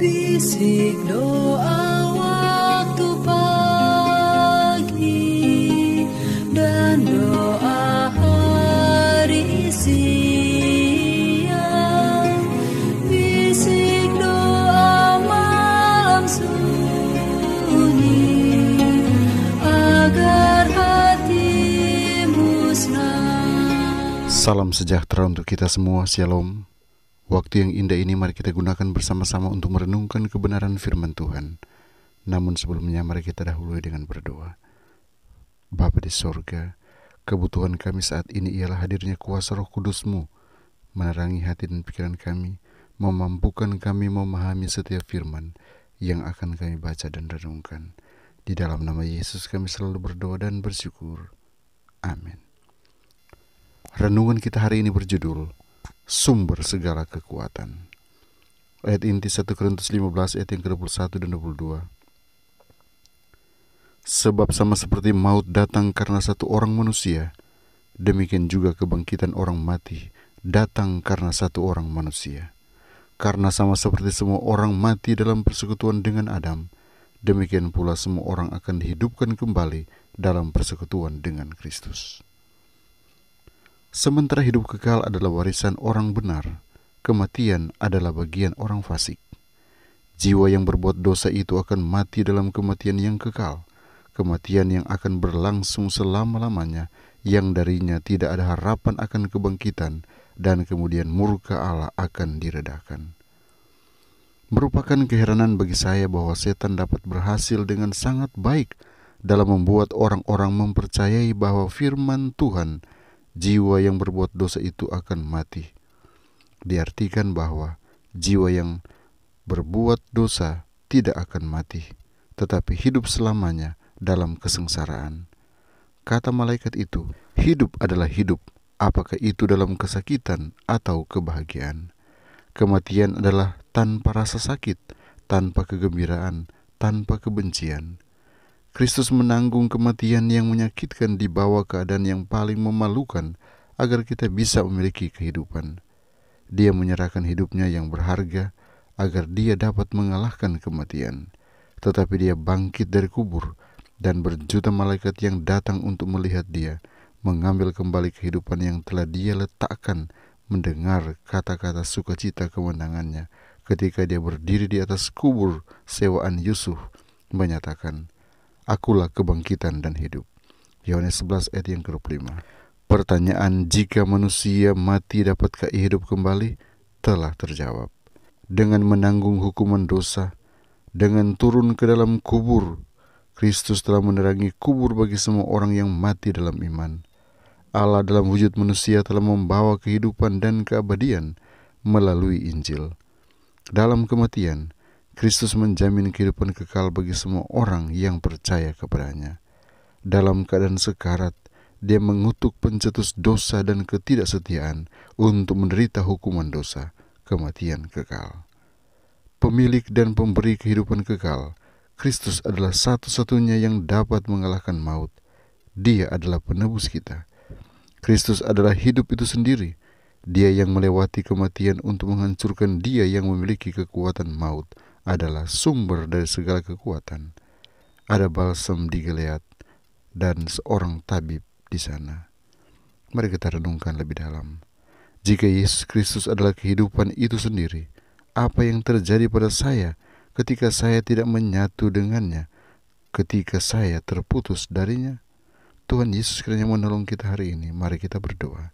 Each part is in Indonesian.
Bisik doa waktu pagi dan doa hari siang. Bisik doa malam sunyi agar hati musnah. Salam sejahtera untuk kita semua, Shalom. Waktu yang indah ini mari kita gunakan bersama-sama untuk merenungkan kebenaran firman Tuhan. Namun sebelumnya mari kita dahului dengan berdoa. Bapa di sorga, kebutuhan kami saat ini ialah hadirnya kuasa roh kudusmu, menerangi hati dan pikiran kami, memampukan kami memahami setiap firman yang akan kami baca dan renungkan. Di dalam nama Yesus kami selalu berdoa dan bersyukur. Amin. Renungan kita hari ini berjudul sumber segala kekuatan. Ayat inti 1 Korintus 15 ayat yang ke-21 dan 22. Sebab sama seperti maut datang karena satu orang manusia, demikian juga kebangkitan orang mati datang karena satu orang manusia. Karena sama seperti semua orang mati dalam persekutuan dengan Adam, demikian pula semua orang akan dihidupkan kembali dalam persekutuan dengan Kristus. Sementara hidup kekal adalah warisan orang benar, kematian adalah bagian orang fasik. Jiwa yang berbuat dosa itu akan mati dalam kematian yang kekal, kematian yang akan berlangsung selama-lamanya, yang darinya tidak ada harapan akan kebangkitan, dan kemudian murka Allah akan diredakan. Merupakan keheranan bagi saya bahwa setan dapat berhasil dengan sangat baik dalam membuat orang-orang mempercayai bahwa firman Tuhan – jiwa yang berbuat dosa itu akan mati. Diartikan bahwa jiwa yang berbuat dosa tidak akan mati, tetapi hidup selamanya dalam kesengsaraan. Kata malaikat itu, hidup adalah hidup, apakah itu dalam kesakitan atau kebahagiaan. Kematian adalah tanpa rasa sakit, tanpa kegembiraan, tanpa kebencian. Kristus menanggung kematian yang menyakitkan di bawah keadaan yang paling memalukan agar kita bisa memiliki kehidupan. Dia menyerahkan hidupnya yang berharga agar dia dapat mengalahkan kematian. Tetapi dia bangkit dari kubur dan berjuta malaikat yang datang untuk melihat dia, mengambil kembali kehidupan yang telah dia letakkan mendengar kata-kata sukacita kemenangannya ketika dia berdiri di atas kubur sewaan Yusuf menyatakan, akulah kebangkitan dan hidup. Yohanes 11 ayat yang ke-25. Pertanyaan jika manusia mati dapatkah hidup kembali telah terjawab. Dengan menanggung hukuman dosa, dengan turun ke dalam kubur, Kristus telah menerangi kubur bagi semua orang yang mati dalam iman. Allah dalam wujud manusia telah membawa kehidupan dan keabadian melalui Injil. Dalam kematian, Kristus menjamin kehidupan kekal bagi semua orang yang percaya kepadanya. Dalam keadaan sekarat, dia mengutuk pencetus dosa dan ketidaksetiaan untuk menderita hukuman dosa, kematian kekal. Pemilik dan pemberi kehidupan kekal, Kristus adalah satu-satunya yang dapat mengalahkan maut. Dia adalah penebus kita. Kristus adalah hidup itu sendiri. Dia yang melewati kematian untuk menghancurkan dia yang memiliki kekuatan maut adalah sumber dari segala kekuatan. Ada balsam di Gilead dan seorang tabib di sana. Mari kita renungkan lebih dalam. Jika Yesus Kristus adalah kehidupan itu sendiri, apa yang terjadi pada saya ketika saya tidak menyatu dengannya, ketika saya terputus darinya? Tuhan Yesus kiranya menolong kita hari ini. Mari kita berdoa.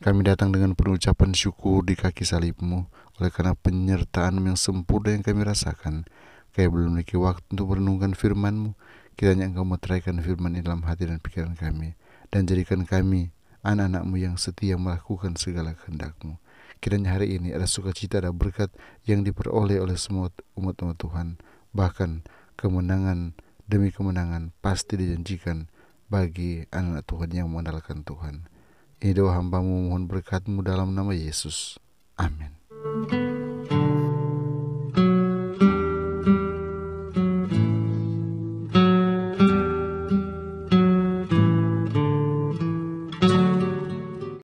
Kami datang dengan penuh ucapan syukur di kaki salibmu oleh karena penyertaan yang sempurna yang kami rasakan. Kami belum memiliki waktu untuk merenungkan firmanmu. Kiranya engkau meteraikan firman ini dalam hati dan pikiran kami. Dan jadikan kami anak-anakmu yang setia melakukan segala kehendakmu. Kiranya hari ini ada sukacita, dan berkat yang diperoleh oleh semua umat-umat Tuhan. Bahkan kemenangan demi kemenangan pasti dijanjikan bagi anak-anak Tuhan yang mengandalkan Tuhan. Ini doa hambamu mohon berkatmu dalam nama Yesus. Amin.